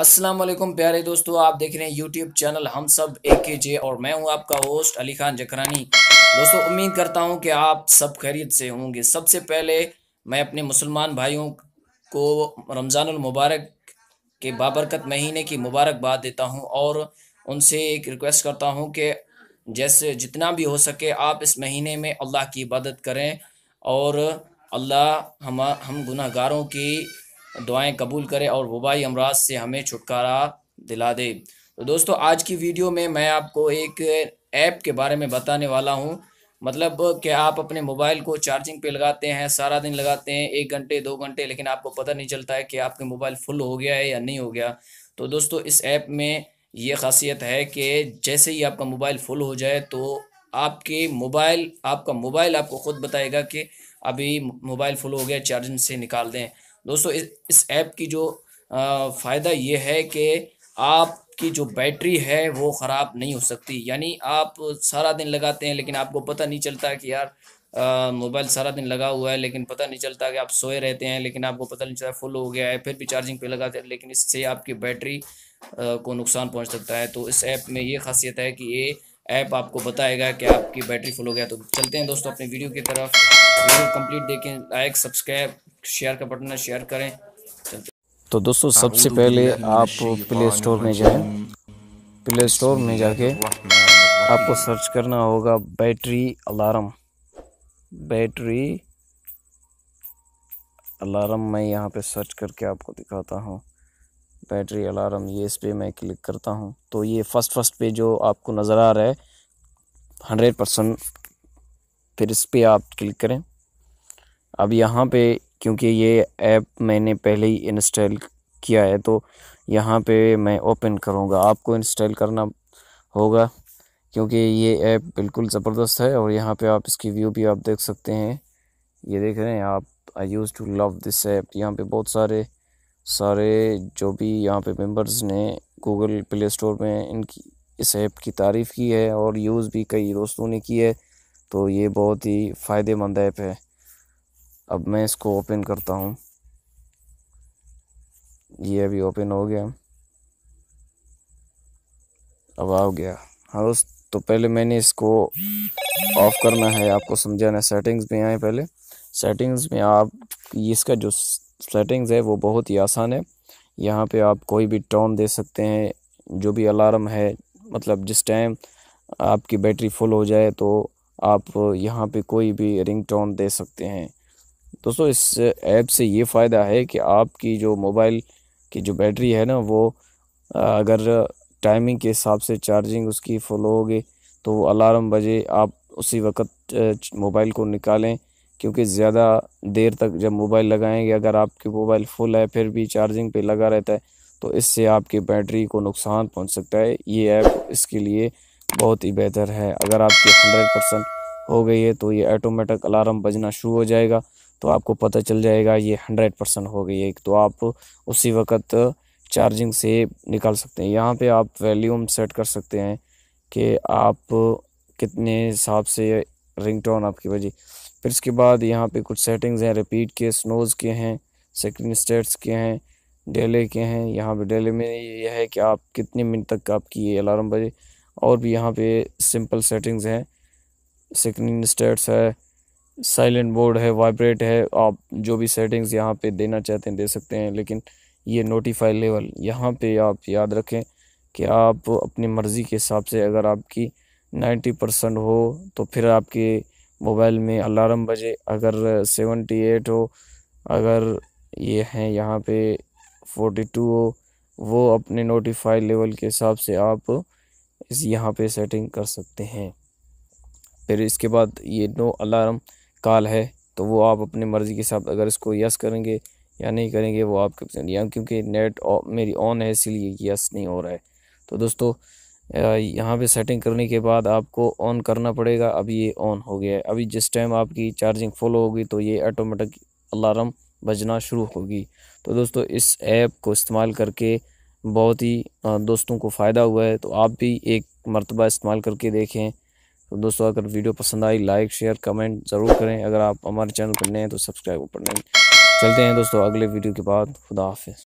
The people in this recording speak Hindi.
अस्सलाम वालेकुम प्यारे दोस्तों आप देख रहे हैं यूट्यूब चैनल हम सब ए के जे और मैं हूं आपका होस्ट अली खान जखरानी दोस्तों उम्मीद करता हूं कि आप सब खैरियत से होंगे सबसे पहले मैं अपने मुसलमान भाइयों को रमज़ान मुबारक के बाबरकत महीने की मुबारकबाद देता हूं और उनसे एक रिक्वेस्ट करता हूं कि जैसे जितना भी हो सके आप इस महीने में अल्लाह की इबादत करें और अल्लाह हम हम गुनागारों की दुआएं कबूल करे और वबाई अमराज से हमें छुटकारा दिला दे तो दोस्तों आज की वीडियो में मैं आपको एक ऐप के बारे में बताने वाला हूँ मतलब कि आप अपने मोबाइल को चार्जिंग पे लगाते हैं सारा दिन लगाते हैं एक घंटे दो घंटे लेकिन आपको पता नहीं चलता है कि आपके मोबाइल फुल हो गया है या नहीं हो गया तो दोस्तों इस ऐप में ये खासियत है कि जैसे ही आपका मोबाइल फुल हो जाए तो आपके मोबाइल आपका मोबाइल आपको ख़ुद बताएगा कि अभी मोबाइल फुल हो गया चार्जिंग से निकाल दें दोस्तों इस, इस ऐप की जो फ़ायदा ये है कि आपकी जो बैटरी है वो ख़राब नहीं हो सकती यानी आप सारा दिन लगाते हैं लेकिन आपको पता नहीं चलता कि यार मोबाइल सारा दिन लगा हुआ है लेकिन पता नहीं चलता कि आप सोए रहते हैं लेकिन आपको पता नहीं चलता फुल हो गया है फिर भी चार्जिंग पे लगाते हैं लेकिन इससे आपकी बैटरी को नुकसान पहुंच सकता है तो इस ऐप में ये खासियत है कि ये ऐप आपको बताएगा कि आपकी बैटरी फुल हो गया तो चलते हैं दोस्तों अपने वीडियो की तरफ वीडियो कम्प्लीट देखें लाइक सब्सक्राइब शेयर का बटन है शेयर करें तो दोस्तों सबसे पहले आप प्ले स्टोर में जाएं प्ले स्टोर में जाके आपको सर्च करना होगा बैटरी अलार्म बैटरी अलार्म मैं यहाँ पे सर्च करके आपको दिखाता हूँ बैटरी अलार्म ये इस पर मैं क्लिक करता हूँ तो ये फर्स्ट फर्स्ट पे जो आपको नज़र आ रहा है हंड्रेड परसेंट फिर इस पर आप क्लिक करें अब यहाँ पे क्योंकि ये ऐप मैंने पहले ही इंस्टॉल किया है तो यहाँ पे मैं ओपन करूँगा आपको इंस्टॉल करना होगा क्योंकि ये ऐप बिल्कुल ज़बरदस्त है और यहाँ पे आप इसकी व्यू भी आप देख सकते हैं ये देख रहे हैं आप I used to love this app यहाँ पे बहुत सारे सारे जो भी यहाँ पे मेंबर्स ने गूगल प्ले स्टोर में इनकी इस ऐप की तारीफ़ की है और यूज़ भी कई दोस्तों ने की है तो ये बहुत ही फ़ायदेमंद ऐप है अब मैं इसको ओपन करता हूँ ये अभी ओपन हो गया अब आ गया हाँ दोस्त तो पहले मैंने इसको ऑफ़ करना है आपको समझाना है सेटिंग्स में आए पहले सेटिंग्स में आप इसका जो सेटिंग्स है वो बहुत ही आसान है यहाँ पे आप कोई भी टोन दे सकते हैं जो भी अलार्म है मतलब जिस टाइम आपकी बैटरी फुल हो जाए तो आप यहाँ पे कोई भी रिंग टोन दे सकते हैं दोस्तों इस ऐप से ये फ़ायदा है कि आपकी जो मोबाइल की जो बैटरी है ना वो अगर टाइमिंग के हिसाब से चार्जिंग उसकी फुल होगी तो अलार्म बजे आप उसी वक्त मोबाइल को निकालें क्योंकि ज़्यादा देर तक जब मोबाइल लगाएंगे अगर आपकी मोबाइल फुल है फिर भी चार्जिंग पे लगा रहता है तो इससे आपकी बैटरी को नुकसान पहुंच सकता है ये ऐप इसके लिए बहुत ही बेहतर है अगर आपकी हंड्रेड परसेंट हो गई है तो ये ऑटोमेटिक अलार्म बजना शुरू हो जाएगा तो आपको पता चल जाएगा ये हंड्रेड परसेंट हो गई है तो आप उसी वक्त चार्जिंग से निकाल सकते हैं यहाँ पे आप वैल्यूम सेट कर सकते हैं कि आप कितने हिसाब से रिंगटोन आपकी बजी फिर इसके बाद यहाँ पे कुछ सेटिंग्स हैं रिपीट के स्नोज़ के हैं सेकंड स्टेट्स के हैं डेले के हैं यहाँ पे डेले में यह है कि आप कितने मिनट तक आपकी ये अलार्म बजे और भी यहाँ पे सिंपल सेटिंग्स हैं सेकंड स्टेट्स है साइलेंट बोर्ड है वाइब्रेट है आप जो भी सेटिंग्स यहाँ पे देना चाहते हैं दे सकते हैं लेकिन ये नोटिफाई लेवल यहाँ पे आप याद रखें कि आप अपनी मर्ज़ी के हिसाब से अगर आपकी 90 परसेंट हो तो फिर आपके मोबाइल में अलार्म बजे अगर 78 हो अगर ये हैं यहाँ पे 42 हो वो अपने नोटिफाई लेवल के हिसाब से आप इस यहाँ पे सेटिंग कर सकते हैं फिर इसके बाद ये नो अलार्म काल है तो वो आप अपनी मर्ज़ी के साथ अगर इसको यस करेंगे या नहीं करेंगे वो आपके पसंद या क्योंकि नेट मेरी ऑन है इसीलिए यस नहीं हो रहा है तो दोस्तों यहाँ पे सेटिंग करने के बाद आपको ऑन करना पड़ेगा अभी ये ऑन हो गया है अभी जिस टाइम आपकी चार्जिंग फुल होगी तो ये ऑटोमेटिक अलार्म बजना शुरू होगी तो दोस्तों इस ऐप को इस्तेमाल करके बहुत ही दोस्तों को फ़ायदा हुआ है तो आप भी एक मरतबा इस्तेमाल करके देखें तो दोस्तों अगर वीडियो पसंद आई लाइक शेयर कमेंट ज़रूर करें अगर आप हमारे चैनल पर नए हैं तो सब्सक्राइब पर चलते हैं दोस्तों अगले वीडियो के बाद खुदा हाफिज़